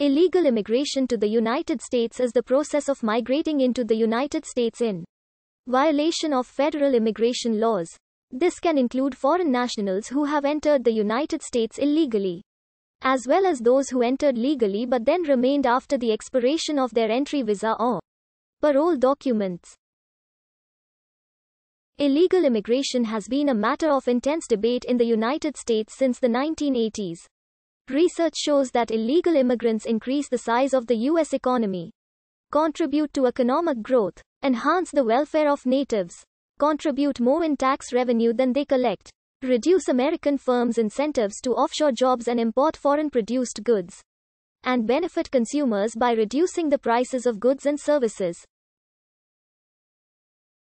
Illegal immigration to the United States is the process of migrating into the United States in violation of federal immigration laws. This can include foreign nationals who have entered the United States illegally, as well as those who entered legally but then remained after the expiration of their entry visa or parole documents. Illegal immigration has been a matter of intense debate in the United States since the 1980s. Research shows that illegal immigrants increase the size of the U.S. economy, contribute to economic growth, enhance the welfare of natives, contribute more in tax revenue than they collect, reduce American firms' incentives to offshore jobs and import foreign produced goods, and benefit consumers by reducing the prices of goods and services.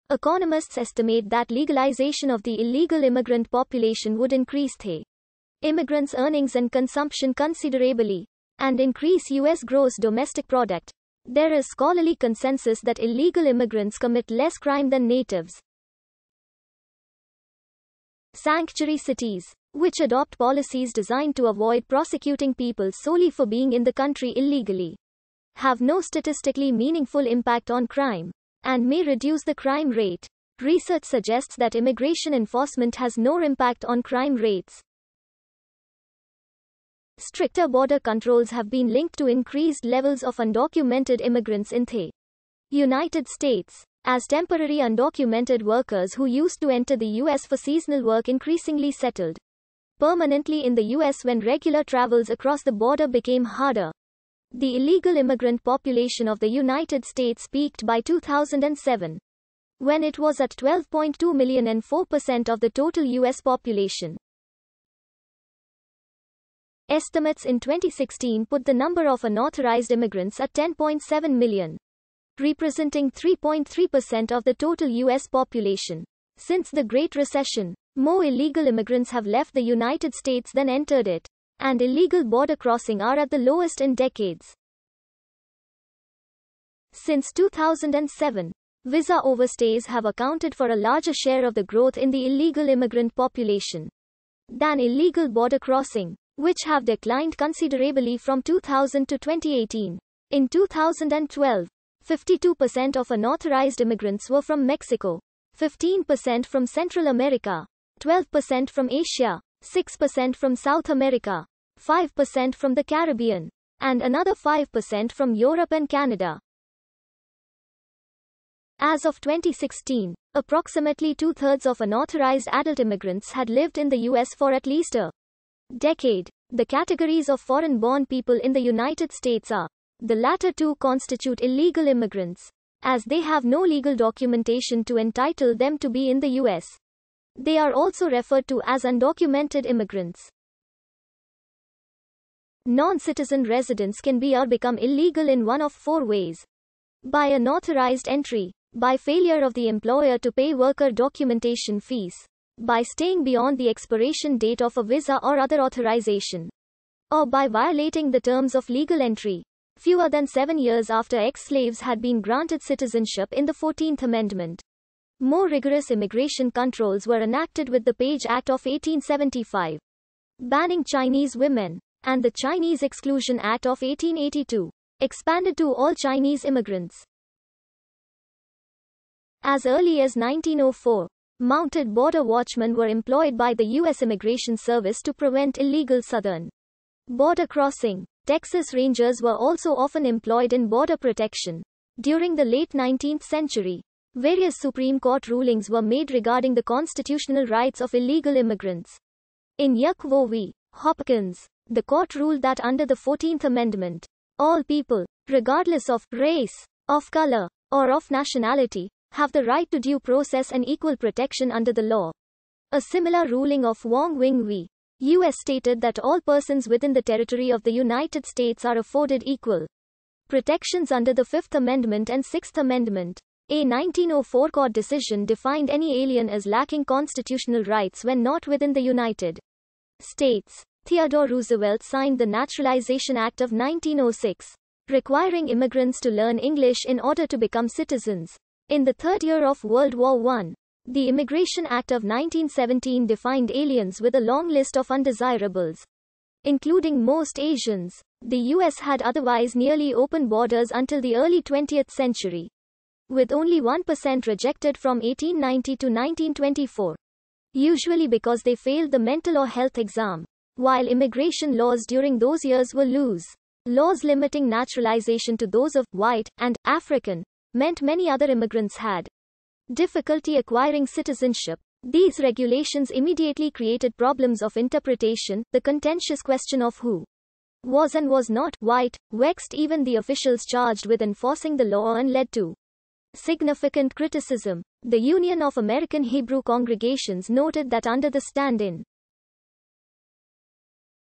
Economists estimate that legalization of the illegal immigrant population would increase the immigrants' earnings and consumption considerably, and increase U.S. gross domestic product. There is scholarly consensus that illegal immigrants commit less crime than natives. Sanctuary cities, which adopt policies designed to avoid prosecuting people solely for being in the country illegally, have no statistically meaningful impact on crime, and may reduce the crime rate. Research suggests that immigration enforcement has no impact on crime rates. Stricter border controls have been linked to increased levels of undocumented immigrants in the United States. As temporary undocumented workers who used to enter the U.S. for seasonal work increasingly settled permanently in the U.S. when regular travels across the border became harder. The illegal immigrant population of the United States peaked by 2007, when it was at 12.2 million and 4% of the total U.S. population. Estimates in 2016 put the number of unauthorized immigrants at 10.7 million, representing 3.3% of the total U.S. population. Since the Great Recession, more illegal immigrants have left the United States than entered it, and illegal border crossing are at the lowest in decades. Since 2007, visa overstays have accounted for a larger share of the growth in the illegal immigrant population than illegal border crossing which have declined considerably from 2000 to 2018. In 2012, 52% of unauthorized immigrants were from Mexico, 15% from Central America, 12% from Asia, 6% from South America, 5% from the Caribbean, and another 5% from Europe and Canada. As of 2016, approximately two-thirds of unauthorized adult immigrants had lived in the U.S. for at least a decade. The categories of foreign born people in the United States are the latter two constitute illegal immigrants, as they have no legal documentation to entitle them to be in the U.S. They are also referred to as undocumented immigrants. Non citizen residents can be or become illegal in one of four ways by unauthorized entry, by failure of the employer to pay worker documentation fees, by staying beyond the expiration date of a visa or other authorization, or by violating the terms of legal entry. Fewer than seven years after ex slaves had been granted citizenship in the 14th Amendment. More rigorous immigration controls were enacted with the Page Act of 1875, banning Chinese women, and the Chinese Exclusion Act of 1882, expanded to all Chinese immigrants. As early as 1904, Mounted border watchmen were employed by the U.S. Immigration Service to prevent illegal southern border crossing. Texas Rangers were also often employed in border protection. During the late 19th century, various Supreme Court rulings were made regarding the constitutional rights of illegal immigrants. In Yucvo v. Hopkins, the court ruled that under the 14th Amendment, all people, regardless of race, of color, or of nationality, have the right to due process and equal protection under the law. A similar ruling of Wong Wing v. U.S. stated that all persons within the territory of the United States are afforded equal protections under the Fifth Amendment and Sixth Amendment. A 1904 court decision defined any alien as lacking constitutional rights when not within the United States. Theodore Roosevelt signed the Naturalization Act of 1906, requiring immigrants to learn English in order to become citizens. In the third year of World War I, the Immigration Act of 1917 defined aliens with a long list of undesirables, including most Asians. The US had otherwise nearly open borders until the early 20th century, with only 1% rejected from 1890 to 1924, usually because they failed the mental or health exam, while immigration laws during those years were loose. Laws limiting naturalization to those of white and African meant many other immigrants had difficulty acquiring citizenship. These regulations immediately created problems of interpretation, the contentious question of who was and was not white, vexed even the officials charged with enforcing the law and led to significant criticism. The Union of American Hebrew Congregations noted that under the stand in